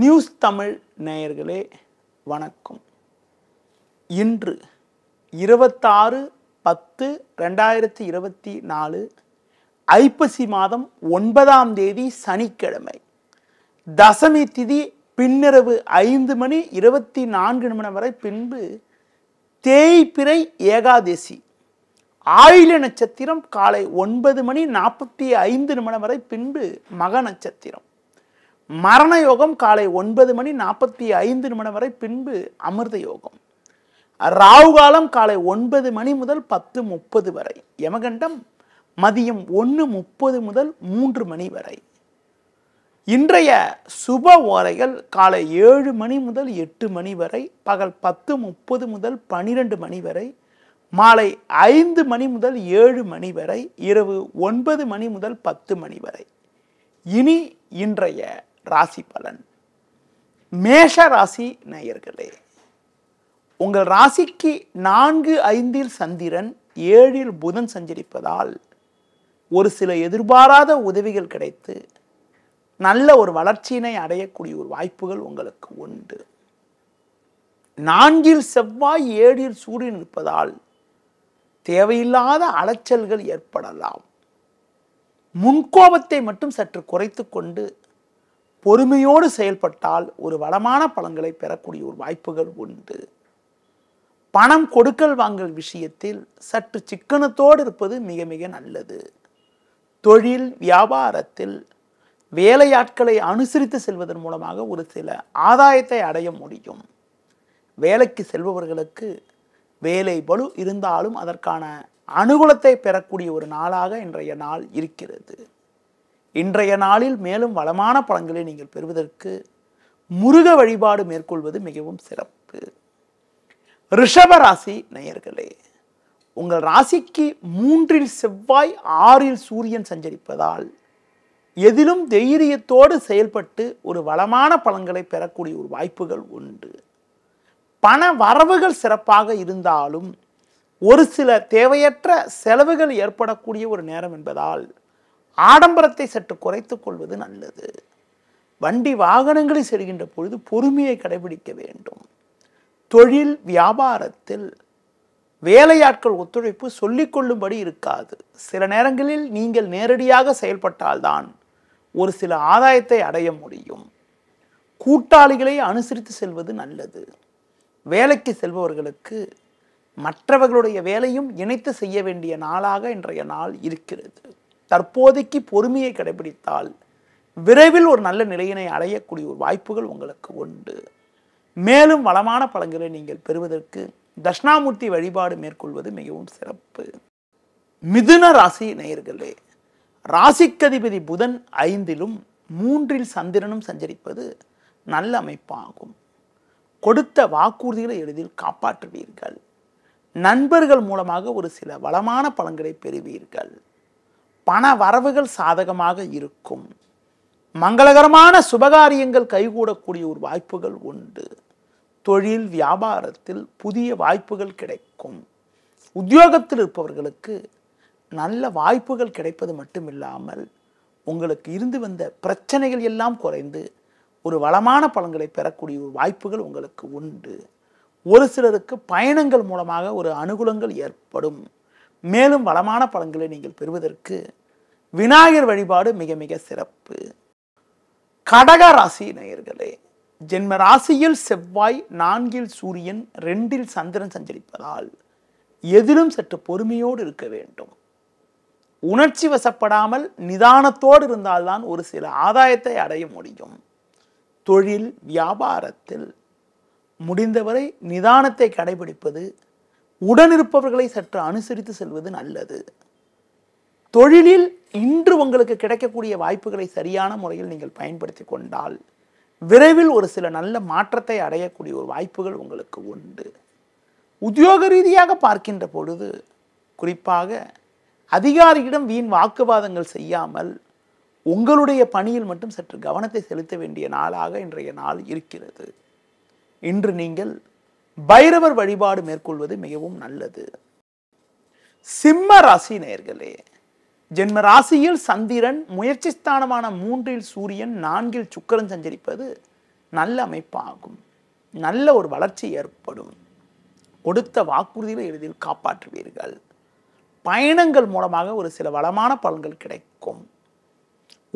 news Tamil நேயர்களே வணக்கம் இன்று இருபத்தாறு பத்து ரெண்டாயிரத்தி இருபத்தி நாலு ஐப்பசி மாதம் ஒன்பதாம் தேதி சனிக்கிழமை தசமி திதி பின்னிரவு ஐந்து மணி இருபத்தி நான்கு நிமிடம் வரை பின்பு தேய்பிரை ஏகாதசி ஆயில நட்சத்திரம் காலை ஒன்பது மணி நாற்பத்தி ஐந்து நிமிடம் வரை பின்பு மக நட்சத்திரம் மரண யோகம் காலை ஒன்பது மணி நாற்பத்தி ஐந்து நிமிடம் வரை பின்பு அமிர்த யோகம் ராகு காலம் காலை ஒன்பது மணி முதல் பத்து முப்பது வரை யமகண்டம் மதியம் ஒன்று முப்பது முதல் மூன்று மணி வரை இன்றைய சுப ஓரைகள் காலை ஏழு மணி முதல் எட்டு மணி வரை பகல் பத்து முப்பது முதல் பனிரெண்டு மணி வரை மாலை ஐந்து மணி முதல் ஏழு மணி வரை இரவு ஒன்பது மணி முதல் பத்து மணி வரை இனி இன்றைய ராசி பலன் மேஷ ராசி நேயர்களே உங்கள் ராசிக்கு நான்கு ஐந்தில் சந்திரன் ஏழில் புதன் சஞ்சரிப்பதால் ஒரு சில எதிர்பாராத உதவிகள் கிடைத்து நல்ல ஒரு வளர்ச்சியினை அடையக்கூடிய ஒரு வாய்ப்புகள் உங்களுக்கு உண்டு நான்கில் செவ்வாய் ஏழில் சூரியன் இருப்பதால் தேவையில்லாத அலைச்சல்கள் ஏற்படலாம் முன்கோபத்தை மட்டும் சற்று குறைத்து கொண்டு பொறுமையோடு செயல்பட்டால் ஒரு வளமான பலன்களை பெறக்கூடிய ஒரு வாய்ப்புகள் உண்டு பணம் கொடுக்கல் வாங்கல் விஷயத்தில் சற்று சிக்கனத்தோடு இருப்பது மிக மிக நல்லது தொழில் வியாபாரத்தில் வேலையாட்களை அனுசரித்து செல்வதன் மூலமாக ஒரு சில ஆதாயத்தை அடைய முடியும் வேலைக்கு செல்பவர்களுக்கு வேலை பலு இருந்தாலும் அதற்கான அனுகூலத்தை பெறக்கூடிய ஒரு நாளாக இன்றைய நாள் இருக்கிறது இன்றைய நாளில் மேலும் வளமான பழங்களை நீங்கள் பெறுவதற்கு முருக வழிபாடு மேற்கொள்வது மிகவும் சிறப்பு ரிஷப ராசி நேயர்களே உங்கள் ராசிக்கு மூன்றில் செவ்வாய் ஆறில் சூரியன் சஞ்சரிப்பதால் எதிலும் தைரியத்தோடு செயல்பட்டு ஒரு வளமான பலன்களை பெறக்கூடிய ஒரு வாய்ப்புகள் உண்டு பண வரவுகள் சிறப்பாக இருந்தாலும் ஒரு சில தேவையற்ற செலவுகள் ஏற்படக்கூடிய ஒரு நேரம் என்பதால் ஆடம்பரத்தை சற்று குறைத்து கொள்வது நல்லது வண்டி வாகனங்களை செல்கின்ற பொழுது பொறுமையை கடைபிடிக்க வேண்டும் தொழில் வியாபாரத்தில் வேலையாட்கள் ஒத்துழைப்பு சொல்லிக்கொள்ளும்படி இருக்காது சில நேரங்களில் நீங்கள் நேரடியாக செயல்பட்டால்தான் ஒரு சில ஆதாயத்தை அடைய முடியும் கூட்டாளிகளை அனுசரித்து செல்வது நல்லது வேலைக்கு செல்பவர்களுக்கு மற்றவர்களுடைய வேலையும் இணைத்து செய்ய வேண்டிய நாளாக இன்றைய நாள் இருக்கிறது தற்போதைக்கு பொறுமையை கடைபிடித்தால் விரைவில் ஒரு நல்ல நிலையினை அடையக்கூடிய ஒரு வாய்ப்புகள் உங்களுக்கு உண்டு மேலும் வளமான பழங்களை நீங்கள் பெறுவதற்கு தட்சிணாமூர்த்தி வழிபாடு மேற்கொள்வது மிகவும் சிறப்பு மிதுன ராசி நேயர்களே ராசிக்கதிபதி புதன் ஐந்திலும் மூன்றில் சந்திரனும் சஞ்சரிப்பது நல்ல அமைப்பாகும் கொடுத்த வாக்குறுதிகளை எளிதில் காப்பாற்றுவீர்கள் நண்பர்கள் மூலமாக ஒரு சில வளமான பலன்களை பெறுவீர்கள் பண வரவுகள் சாதகமாக இருக்கும் மங்களகரமான சுபகாரியங்கள் கைகூடக்கூடிய ஒரு வாய்ப்புகள் உண்டு தொழில் வியாபாரத்தில் புதிய வாய்ப்புகள் கிடைக்கும் உத்தியோகத்தில் இருப்பவர்களுக்கு நல்ல வாய்ப்புகள் கிடைப்பது மட்டுமில்லாமல் உங்களுக்கு இருந்து வந்த பிரச்சனைகள் எல்லாம் குறைந்து ஒரு வளமான பலன்களை பெறக்கூடிய ஒரு வாய்ப்புகள் உங்களுக்கு உண்டு ஒரு சிலருக்கு பயணங்கள் மூலமாக ஒரு அனுகூலங்கள் ஏற்படும் மேலும் வளமான பழங்களை நீங்கள் பெறுவதற்கு விநாயகர் வழிபாடு மிக மிக சிறப்பு கடக ராசி நேயர்களே ஜென்ம ராசியில் செவ்வாய் நான்கில் சூரியன் ரெண்டில் சந்திரன் சஞ்சரிப்பதால் எதிலும் சற்று பொறுமையோடு இருக்க வேண்டும் உணர்ச்சி வசப்படாமல் நிதானத்தோடு இருந்தால்தான் ஒரு சில ஆதாயத்தை அடைய முடியும் தொழில் வியாபாரத்தில் முடிந்தவரை நிதானத்தை கடைபிடிப்பது உடனிருப்பவர்களை சற்று அனுசரித்து செல்வது நல்லது தொழிலில் இன்று உங்களுக்கு கிடைக்கக்கூடிய வாய்ப்புகளை சரியான முறையில் நீங்கள் பயன்படுத்தி கொண்டால் விரைவில் ஒரு சில நல்ல மாற்றத்தை அடையக்கூடிய ஒரு வாய்ப்புகள் உங்களுக்கு உண்டு உத்தியோக ரீதியாக பார்க்கின்ற பொழுது குறிப்பாக அதிகாரியிடம் வீண் வாக்குவாதங்கள் செய்யாமல் உங்களுடைய பணியில் மட்டும் சற்று கவனத்தை செலுத்த வேண்டிய நாளாக இன்றைய நாள் இருக்கிறது இன்று நீங்கள் பைரவர் வழிபாடு மேற்கொள்வது மிகவும் நல்லது சிம்ம ராசி நேர்களே ஜென்ம ராசியில் சந்திரன் முயற்சி ஸ்தானமான மூன்றில் சூரியன் நான்கில் சுக்கரன் சஞ்சரிப்பது நல்ல அமைப்பாகும் நல்ல ஒரு வளர்ச்சி ஏற்படும் கொடுத்த வாக்குறுதிகளை எளிதில் காப்பாற்றுவீர்கள் பயணங்கள் மூலமாக ஒரு சில வளமான பலன்கள் கிடைக்கும்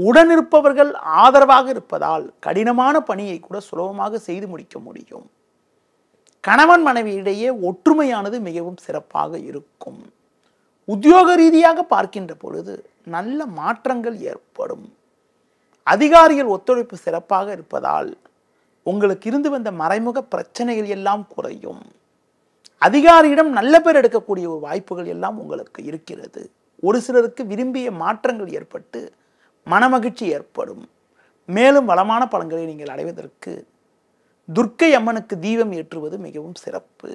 உடனிருப்பவர்கள் ஆதரவாக இருப்பதால் கடினமான பணியை கூட சுலபமாக செய்து முடிக்க முடியும் கணவன் மனைவியிடையே ஒற்றுமையானது மிகவும் சிறப்பாக இருக்கும் உத்தியோக ரீதியாக பார்க்கின்ற பொழுது நல்ல மாற்றங்கள் ஏற்படும் அதிகாரிகள் ஒத்துழைப்பு சிறப்பாக இருப்பதால் உங்களுக்கு இருந்து வந்த மறைமுக பிரச்சனைகள் எல்லாம் குறையும் அதிகாரியிடம் நல்ல பேர் எடுக்கக்கூடிய ஒரு வாய்ப்புகள் எல்லாம் உங்களுக்கு இருக்கிறது ஒரு சிலருக்கு விரும்பிய மாற்றங்கள் ஏற்பட்டு மனமகிழ்ச்சி ஏற்படும் மேலும் வளமான பலன்களை நீங்கள் அடைவதற்கு துர்க்கை அம்மனுக்கு தீபம் ஏற்றுவது மிகவும் சிறப்பு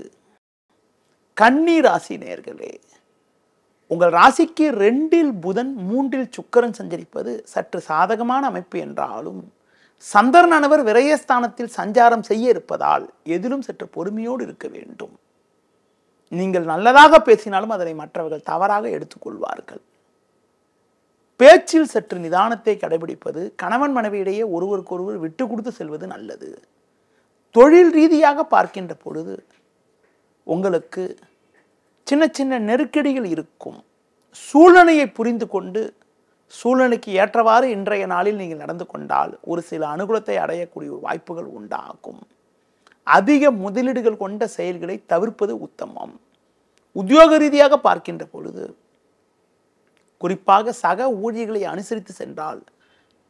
கன்னி ராசி நேர்களே உங்கள் ராசிக்கு ரெண்டில் புதன் மூன்றில் சுக்கரன் சஞ்சரிப்பது சற்று சாதகமான அமைப்பு என்றாலும் சந்திரனானவர் விரயஸ்தானத்தில் சஞ்சாரம் செய்ய இருப்பதால் எதிலும் சற்று பொறுமையோடு இருக்க வேண்டும் நீங்கள் நல்லதாக பேசினாலும் அதனை மற்றவர்கள் தவறாக எடுத்துக்கொள்வார்கள் பேச்சில் சற்று நிதானத்தை கடைபிடிப்பது கணவன் மனைவியிடையே ஒருவருக்கொருவர் விட்டு கொடுத்து செல்வது நல்லது தொழில் ரீதியாக பார்க்கின்ற பொழுது உங்களுக்கு சின்ன சின்ன நெருக்கடிகள் இருக்கும் சூழ்நிலையை புரிந்து கொண்டு சூழ்நிலைக்கு ஏற்றவாறு இன்றைய நாளில் நீங்கள் நடந்து கொண்டால் ஒரு சில அனுகூலத்தை அடையக்கூடிய வாய்ப்புகள் உண்டாகும் அதிக முதலீடுகள் கொண்ட செயல்களை தவிர்ப்பது உத்தமம் உத்தியோக ரீதியாக பார்க்கின்ற பொழுது குறிப்பாக சக ஊழியர்களை அனுசரித்து சென்றால்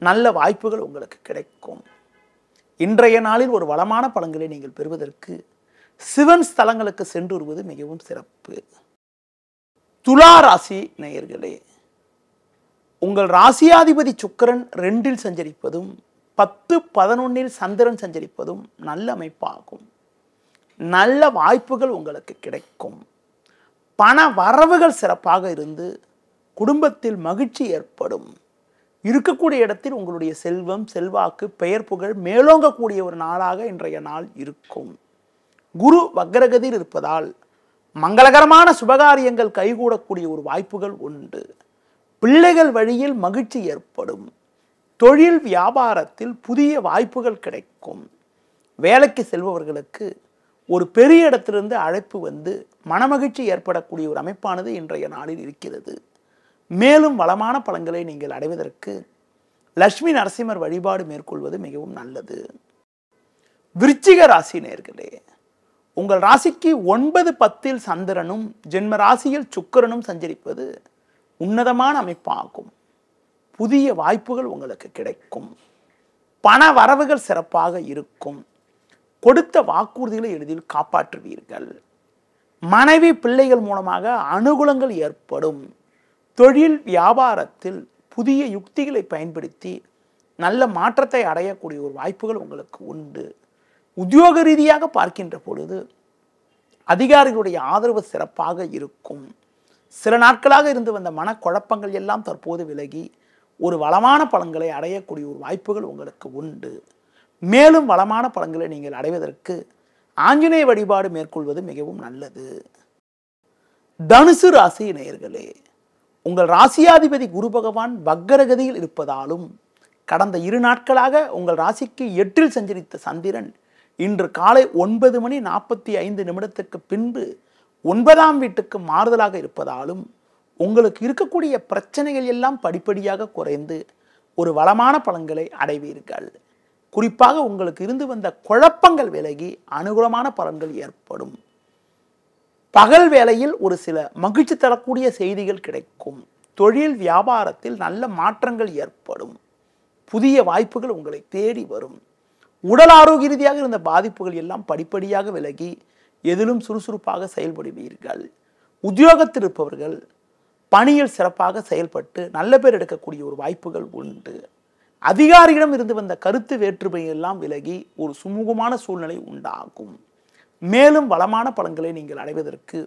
நல்ல வாய்ப்புகள் உங்களுக்கு கிடைக்கும் இன்றைய நாளில் ஒரு வளமான பழங்களை நீங்கள் பெறுவதற்கு சிவன் ஸ்தலங்களுக்கு வருவது மிகவும் சிறப்பு துலா ராசி நேயர்களே உங்கள் ராசியாதிபதி சுக்கரன் ரெண்டில் சஞ்சரிப்பதும் பத்து பதினொன்னில் சந்திரன் சஞ்சரிப்பதும் நல்ல அமைப்பாகும் நல்ல வாய்ப்புகள் உங்களுக்கு கிடைக்கும் பண வரவுகள் சிறப்பாக இருந்து குடும்பத்தில் மகிழ்ச்சி ஏற்படும் இருக்கக்கூடிய இடத்தில் உங்களுடைய செல்வம் செல்வாக்கு பெயர் புகழ் மேலோங்கக்கூடிய ஒரு நாளாக இன்றைய நாள் இருக்கும் குரு வக்ரகதியில் இருப்பதால் மங்களகரமான சுபகாரியங்கள் கைகூடக்கூடிய ஒரு வாய்ப்புகள் உண்டு பிள்ளைகள் வழியில் மகிழ்ச்சி ஏற்படும் தொழில் வியாபாரத்தில் புதிய வாய்ப்புகள் கிடைக்கும் வேலைக்கு செல்பவர்களுக்கு ஒரு பெரிய இடத்திலிருந்து அழைப்பு வந்து மனமகிழ்ச்சி ஏற்படக்கூடிய ஒரு அமைப்பானது இன்றைய நாளில் இருக்கிறது மேலும் வளமான பழங்களை நீங்கள் அடைவதற்கு லட்சுமி நரசிம்மர் வழிபாடு மேற்கொள்வது மிகவும் நல்லது விருச்சிக ராசி நேர்களே உங்கள் ராசிக்கு ஒன்பது பத்தில் சந்திரனும் ஜென்ம ராசியில் சுக்கரனும் சஞ்சரிப்பது உன்னதமான அமைப்பாகும் புதிய வாய்ப்புகள் உங்களுக்கு கிடைக்கும் பண வரவுகள் சிறப்பாக இருக்கும் கொடுத்த வாக்குறுதிகளை எளிதில் காப்பாற்றுவீர்கள் மனைவி பிள்ளைகள் மூலமாக அனுகூலங்கள் ஏற்படும் தொழில் வியாபாரத்தில் புதிய யுக்திகளை பயன்படுத்தி நல்ல மாற்றத்தை அடையக்கூடிய ஒரு வாய்ப்புகள் உங்களுக்கு உண்டு உத்தியோக ரீதியாக பார்க்கின்ற பொழுது அதிகாரிகளுடைய ஆதரவு சிறப்பாக இருக்கும் சில நாட்களாக இருந்து வந்த மனக்குழப்பங்கள் எல்லாம் தற்போது விலகி ஒரு வளமான பலன்களை அடையக்கூடிய ஒரு வாய்ப்புகள் உங்களுக்கு உண்டு மேலும் வளமான பலன்களை நீங்கள் அடைவதற்கு ஆஞ்சநேய வழிபாடு மேற்கொள்வது மிகவும் நல்லது தனுசு ராசி நேயர்களே உங்கள் ராசியாதிபதி குரு பகவான் வக்கரகதியில் இருப்பதாலும் கடந்த இரு நாட்களாக உங்கள் ராசிக்கு எட்டில் சஞ்சரித்த சந்திரன் இன்று காலை ஒன்பது மணி நாற்பத்தி ஐந்து நிமிடத்துக்கு பின்பு ஒன்பதாம் வீட்டுக்கு மாறுதலாக இருப்பதாலும் உங்களுக்கு இருக்கக்கூடிய பிரச்சனைகள் எல்லாம் படிப்படியாக குறைந்து ஒரு வளமான பலன்களை அடைவீர்கள் குறிப்பாக உங்களுக்கு இருந்து வந்த குழப்பங்கள் விலகி அனுகூலமான பலன்கள் ஏற்படும் பகல் வேளையில் ஒரு சில மகிழ்ச்சி தரக்கூடிய செய்திகள் கிடைக்கும் தொழில் வியாபாரத்தில் நல்ல மாற்றங்கள் ஏற்படும் புதிய வாய்ப்புகள் உங்களை தேடி வரும் உடல் ஆரோக்கிய ரீதியாக இருந்த பாதிப்புகள் எல்லாம் படிப்படியாக விலகி எதிலும் சுறுசுறுப்பாக செயல்படுவீர்கள் உத்தியோகத்தில் இருப்பவர்கள் பணியில் சிறப்பாக செயல்பட்டு நல்ல பேர் எடுக்கக்கூடிய ஒரு வாய்ப்புகள் உண்டு அதிகாரியிடம் இருந்து வந்த கருத்து வேற்றுமை எல்லாம் விலகி ஒரு சுமூகமான சூழ்நிலை உண்டாகும் மேலும் வளமான பலன்களை நீங்கள் அடைவதற்கு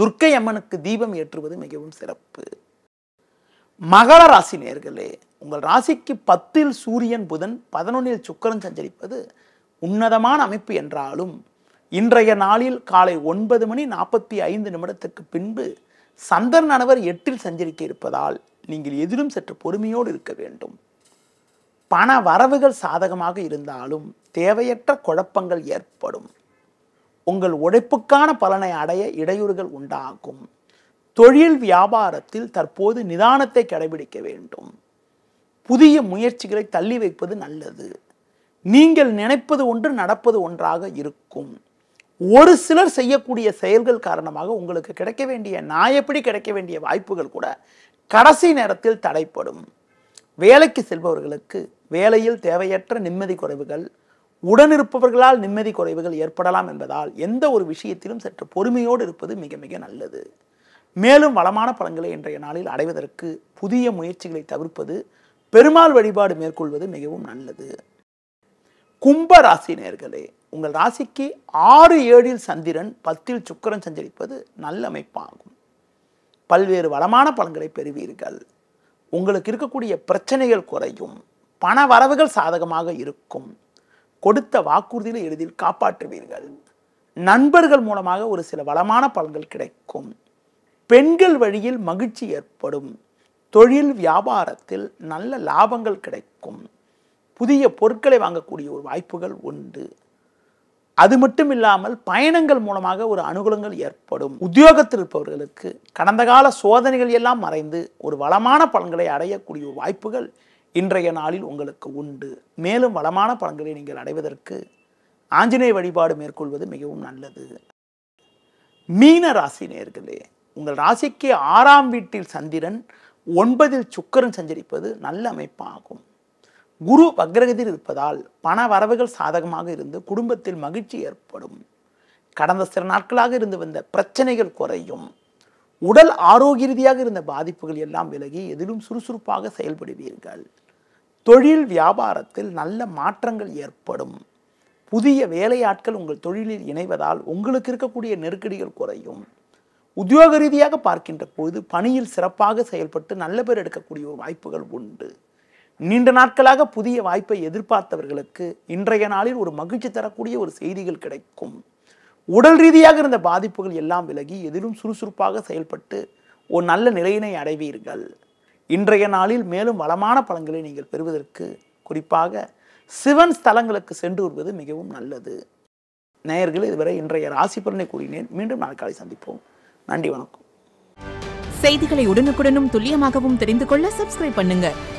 துர்க்கை அம்மனுக்கு தீபம் ஏற்றுவது மிகவும் சிறப்பு மகர ராசி நேர்களே உங்கள் ராசிக்கு பத்தில் சூரியன் புதன் பதினொன்னில் சுக்கரன் சஞ்சரிப்பது உன்னதமான அமைப்பு என்றாலும் இன்றைய நாளில் காலை ஒன்பது மணி நாற்பத்தி ஐந்து நிமிடத்துக்கு பின்பு சந்திரனானவர் எட்டில் சஞ்சரிக்க இருப்பதால் நீங்கள் எதிலும் சற்று பொறுமையோடு இருக்க வேண்டும் பண வரவுகள் சாதகமாக இருந்தாலும் தேவையற்ற குழப்பங்கள் ஏற்படும் உங்கள் உழைப்புக்கான பலனை அடைய இடையூறுகள் உண்டாகும் தொழில் வியாபாரத்தில் தற்போது நிதானத்தை கடைபிடிக்க வேண்டும் புதிய முயற்சிகளை தள்ளி வைப்பது நல்லது நீங்கள் நினைப்பது ஒன்று நடப்பது ஒன்றாக இருக்கும் ஒரு சிலர் செய்யக்கூடிய செயல்கள் காரணமாக உங்களுக்கு கிடைக்க வேண்டிய எப்படி கிடைக்க வேண்டிய வாய்ப்புகள் கூட கடைசி நேரத்தில் தடைப்படும் வேலைக்கு செல்பவர்களுக்கு வேலையில் தேவையற்ற நிம்மதி குறைவுகள் உடனிருப்பவர்களால் நிம்மதி குறைவுகள் ஏற்படலாம் என்பதால் எந்த ஒரு விஷயத்திலும் சற்று பொறுமையோடு இருப்பது மிக மிக நல்லது மேலும் வளமான பலன்களை இன்றைய நாளில் அடைவதற்கு புதிய முயற்சிகளை தவிர்ப்பது பெருமாள் வழிபாடு மேற்கொள்வது மிகவும் நல்லது கும்ப ராசி நேர்களே உங்கள் ராசிக்கு ஆறு ஏழில் சந்திரன் பத்தில் சுக்கரன் சஞ்சரிப்பது நல்ல அமைப்பாகும் பல்வேறு வளமான பலன்களை பெறுவீர்கள் உங்களுக்கு இருக்கக்கூடிய பிரச்சனைகள் குறையும் பண வரவுகள் சாதகமாக இருக்கும் கொடுத்த வாக்குறுதியில் எளிதில் காப்பாற்றுவீர்கள் நண்பர்கள் மூலமாக ஒரு சில வளமான பலன்கள் கிடைக்கும் பெண்கள் வழியில் மகிழ்ச்சி ஏற்படும் தொழில் வியாபாரத்தில் நல்ல லாபங்கள் கிடைக்கும் புதிய பொருட்களை வாங்கக்கூடிய ஒரு வாய்ப்புகள் உண்டு அது மட்டும் இல்லாமல் பயணங்கள் மூலமாக ஒரு அனுகூலங்கள் ஏற்படும் உத்தியோகத்தில் இருப்பவர்களுக்கு கடந்த கால சோதனைகள் எல்லாம் மறைந்து ஒரு வளமான பலன்களை அடையக்கூடிய வாய்ப்புகள் இன்றைய நாளில் உங்களுக்கு உண்டு மேலும் வளமான பலன்களை நீங்கள் அடைவதற்கு ஆஞ்சநேய வழிபாடு மேற்கொள்வது மிகவும் நல்லது மீன ராசி நேர்களே உங்கள் ராசிக்கு ஆறாம் வீட்டில் சந்திரன் ஒன்பதில் சுக்கரன் சஞ்சரிப்பது நல்ல அமைப்பாகும் குரு வக்ரகதியில் இருப்பதால் பண வரவுகள் சாதகமாக இருந்து குடும்பத்தில் மகிழ்ச்சி ஏற்படும் கடந்த சில நாட்களாக இருந்து வந்த பிரச்சனைகள் குறையும் உடல் ஆரோக்கிய ரீதியாக இருந்த பாதிப்புகள் எல்லாம் விலகி எதிலும் சுறுசுறுப்பாக செயல்படுவீர்கள் தொழில் வியாபாரத்தில் நல்ல மாற்றங்கள் ஏற்படும் புதிய வேலையாட்கள் உங்கள் தொழிலில் இணைவதால் உங்களுக்கு இருக்கக்கூடிய நெருக்கடிகள் குறையும் உத்தியோக ரீதியாக பார்க்கின்ற பொழுது பணியில் சிறப்பாக செயல்பட்டு நல்ல பேர் எடுக்கக்கூடிய ஒரு வாய்ப்புகள் உண்டு நீண்ட நாட்களாக புதிய வாய்ப்பை எதிர்பார்த்தவர்களுக்கு இன்றைய நாளில் ஒரு மகிழ்ச்சி தரக்கூடிய ஒரு செய்திகள் கிடைக்கும் உடல் ரீதியாக இருந்த பாதிப்புகள் எல்லாம் விலகி எதிலும் சுறுசுறுப்பாக செயல்பட்டு ஒரு நல்ல நிலையினை அடைவீர்கள் இன்றைய நாளில் மேலும் வளமான பலன்களை நீங்கள் பெறுவதற்கு குறிப்பாக சிவன் ஸ்தலங்களுக்கு சென்று வருவது மிகவும் நல்லது நேயர்கள் இதுவரை இன்றைய ராசி பலனை கூறினேன் மீண்டும் நாளை சந்திப்போம் நன்றி வணக்கம் செய்திகளை உடனுக்குடனும் துல்லியமாகவும் தெரிந்து கொள்ள சப்ஸ்கிரைப் பண்ணுங்க